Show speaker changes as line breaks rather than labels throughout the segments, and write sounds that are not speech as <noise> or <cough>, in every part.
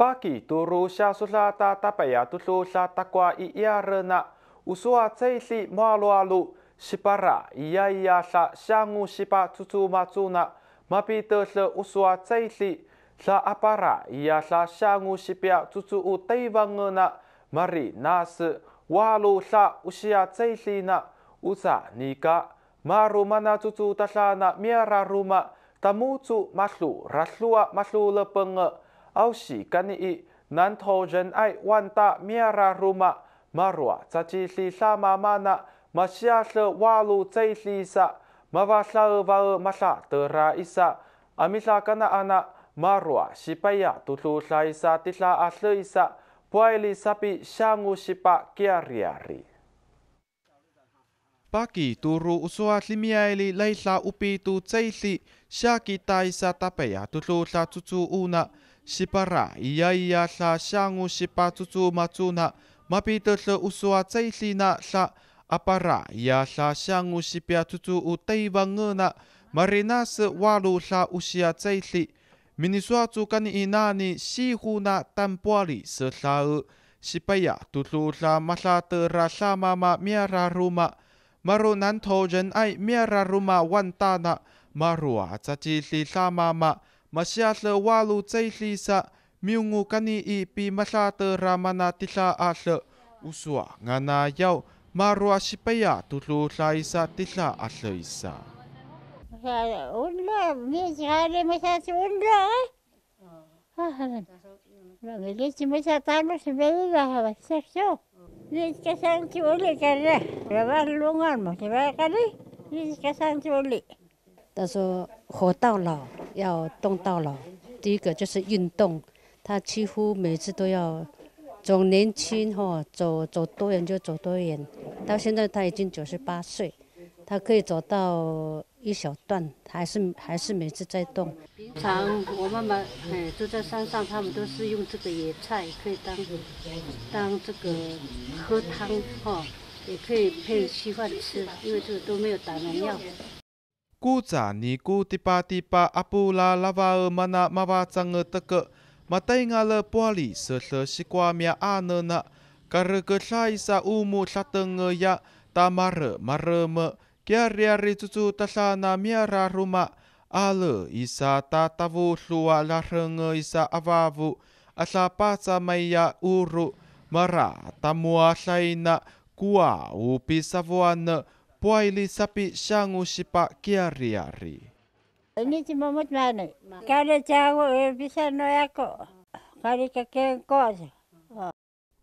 Pāki tūruu siā sūsātā tāpaya tūsū siā takwā i i lī māluā lū, si pā rā i ā i ā sā siā ngū si pā tsū tsū mā tsū nā, mā pī tā si u sū wā tsā u taivā nā, mā rī nā si wā lū na tsū tsū tā sā na miā rā rū mā, tā mū tsū mā sū au si kani i nan tho jen ai wan ta mia ra ruma marua cha chi si sa ma ma na ma sia se wa lu zai si sa ma va sa va ma sa te ra i sa a mi sa kana ana marua si pa ya tu tu sa i sa ti sa a se i sa puai li sa pi sha ngu si pa ki kia ri ri Paki turu usua limiaili leila upi tu ceili, syaki taisa tapeya tutu sa tutu una, 西拉牙，呀呀，莎，上午西巴祖祖处马祖那，马比特是乌苏阿在西那莎，阿巴拉，呀莎，上午西巴祖祖乌乌泰旺那，马瑞纳斯瓦鲁莎乌西亚在西，米尼祖沃尼伊纳尼西湖那丹波里在西，西巴牙，处处莎马萨德拉莎妈妈米拉鲁玛马鲁南头人爱米拉鲁玛万达那，马鲁阿在吉西莎妈妈。masiatle walu tseilisa miungu kani i pi mahlate ramana tisa tila atle usua ngana yau marua sipaya tulu tlaisa tila atle isa
unla misale masati unla Laleci mesa talo se vei la hava sexo. Liska santi oli kare. Ravar lungan mo se vei kare. Liska santi oli.
Taso hotao lao. 要动到老，第一个就是运动。他几乎每次都要走，年轻哈走走多远就走多远。到现在他已经九十八岁，他可以走到一小段，还是还是每次在动。平常我妈妈哎住在山上，他们都是用这个野菜可以当当这个喝汤哈，也可以配稀饭吃，因为这个都没有打农药。
Cú trả ní cú tipa tipa apu la lava ơ mana mawa chang ơ tắc ơ mà tay ngà lơ bò lì sơ sơ si qua mía a nơ nạ cà rơ cơ sai sa u mu sa tơ ngơ ya ta ma rơ ma rơ mơ kia ria ri chu chu ta xa na mía ra ru ma a lơ isa ta ta vu suwa la rơ ngơ isa ava vu a sa pa sa mai ya u ru ma ra ta mua sai na qua u pi sa vu an poili sapi shangu shipa kia riari.
Ini ti mamut mana? Kali cawu eh, bisa noya ko, kali kakek ko aja.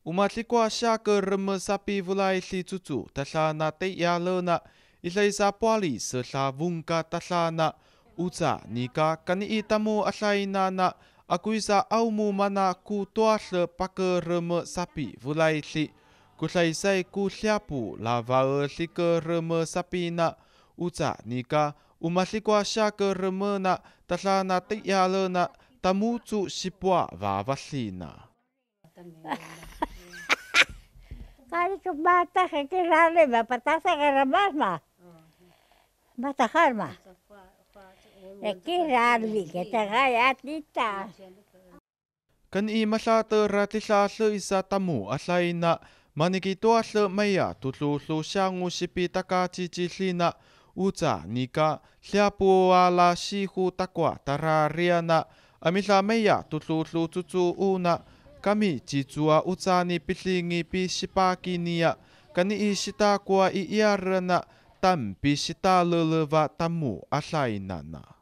Umatikwa shaka rama sapi vulai si tutu, tasa na te ya lona, isa isa poali sasa vunga tasa na uza nika kani itamu asai nana. Aku isa au mu mana ku tuas pakai rama sapi vulai si. Kulaisai kuliapu la vaerli kereme sapina uca nika umahli kuasya kereme na tala na tiyale na tamucu sipua vavallina. na.
<laughs> ke mata ke rale ba patasa karamas ma. Mata harma. Ke rale ke tagayat nita.
Gan i masata ratisa sa isa tamu aslay na Maniki toa le mai a tutu lu siangu sipi taka titi lina. Uta nika liapu ala sihu takwa tara riana. Amila mai a tutu lu tutu una. Kami jitua uta ni pilingi pi sipaki nia. Kani i sitakua i iarana tam pi sita lulewa tamu asainana.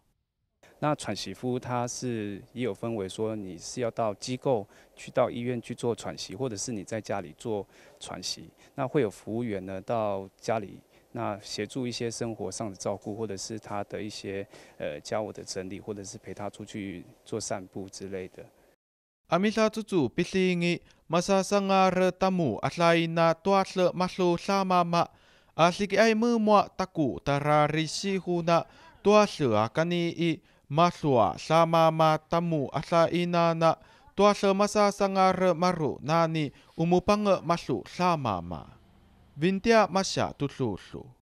那喘息夫他是也有分为说，你是要到机构去，到医院去做喘息，或者是你在家里做喘息。那会有服务员呢到家里，那协助一些生活上的照顾，或者是他的一些呃家务的整理，或者是陪他出去做散步之类的。Masua sama ma tamu asa ina na tua se masa sangar maru nani umupang masu sama ma. Vintia masya tutsu